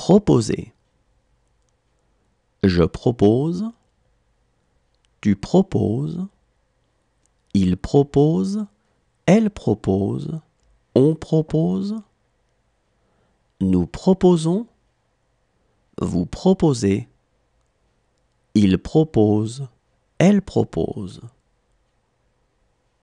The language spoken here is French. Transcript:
Proposer. Je propose. Tu proposes. Il propose. Elle propose. On propose. Nous proposons. Vous proposez. Il propose. Elle propose.